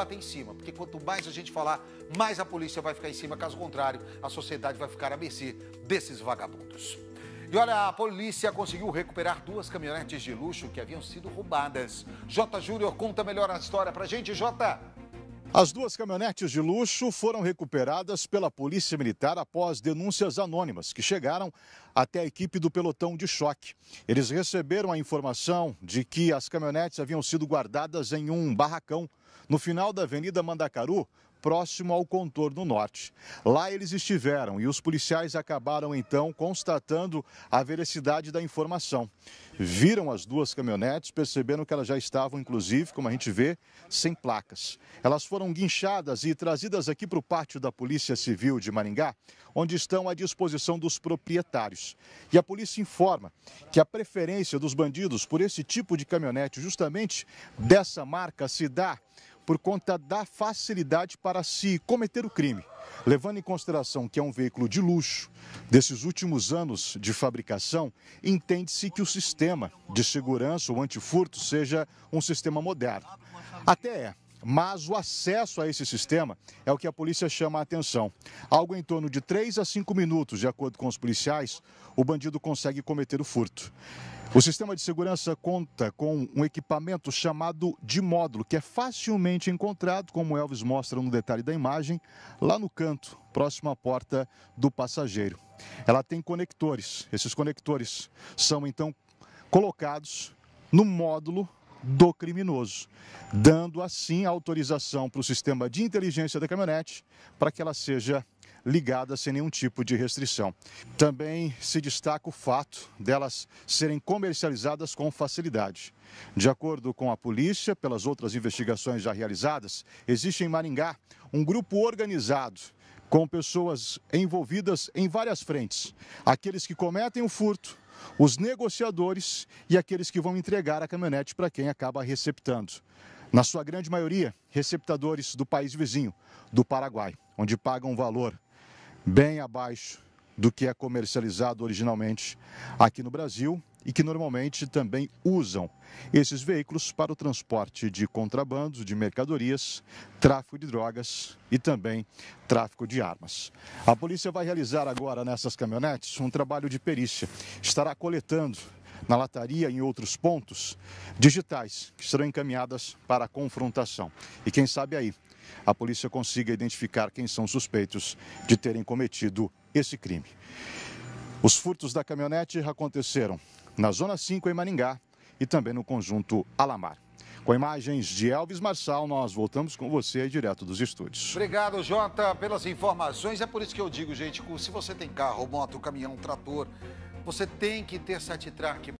bater em cima, porque quanto mais a gente falar, mais a polícia vai ficar em cima, caso contrário, a sociedade vai ficar à mercê desses vagabundos. E olha, a polícia conseguiu recuperar duas caminhonetes de luxo que haviam sido roubadas. J. Júnior conta melhor a história pra gente, J. As duas caminhonetes de luxo foram recuperadas pela Polícia Militar após denúncias anônimas que chegaram até a equipe do pelotão de choque. Eles receberam a informação de que as caminhonetes haviam sido guardadas em um barracão no final da Avenida Mandacaru, próximo ao contorno norte. Lá eles estiveram e os policiais acabaram então constatando a veracidade da informação. Viram as duas caminhonetes, perceberam que elas já estavam, inclusive, como a gente vê, sem placas. Elas foram guinchadas e trazidas aqui para o pátio da Polícia Civil de Maringá, onde estão à disposição dos proprietários. E a polícia informa que a preferência dos bandidos por esse tipo de caminhonete, justamente dessa marca, se dá por conta da facilidade para se cometer o crime. Levando em consideração que é um veículo de luxo, desses últimos anos de fabricação, entende-se que o sistema de segurança ou antifurto seja um sistema moderno. Até é, mas o acesso a esse sistema é o que a polícia chama a atenção. Algo em torno de 3 a 5 minutos, de acordo com os policiais, o bandido consegue cometer o furto. O sistema de segurança conta com um equipamento chamado de módulo, que é facilmente encontrado, como Elvis mostra no detalhe da imagem, lá no canto, próximo à porta do passageiro. Ela tem conectores. Esses conectores são então colocados no módulo do criminoso, dando assim autorização para o sistema de inteligência da caminhonete para que ela seja ligada sem nenhum tipo de restrição. Também se destaca o fato delas serem comercializadas com facilidade. De acordo com a polícia, pelas outras investigações já realizadas, existe em Maringá um grupo organizado com pessoas envolvidas em várias frentes: aqueles que cometem o furto, os negociadores e aqueles que vão entregar a caminhonete para quem acaba receptando. Na sua grande maioria, receptadores do país vizinho, do Paraguai, onde pagam um valor bem abaixo do que é comercializado originalmente aqui no Brasil e que normalmente também usam esses veículos para o transporte de contrabandos, de mercadorias, tráfico de drogas e também tráfico de armas. A polícia vai realizar agora nessas caminhonetes um trabalho de perícia. Estará coletando na lataria e em outros pontos digitais que serão encaminhadas para a confrontação. E quem sabe aí a polícia consiga identificar quem são suspeitos de terem cometido esse crime. Os furtos da caminhonete aconteceram na Zona 5 em Maringá e também no conjunto Alamar. Com imagens de Elvis Marçal, nós voltamos com você direto dos estúdios. Obrigado, Jota, pelas informações. É por isso que eu digo, gente, se você tem carro, moto, caminhão, trator, você tem que ter sete track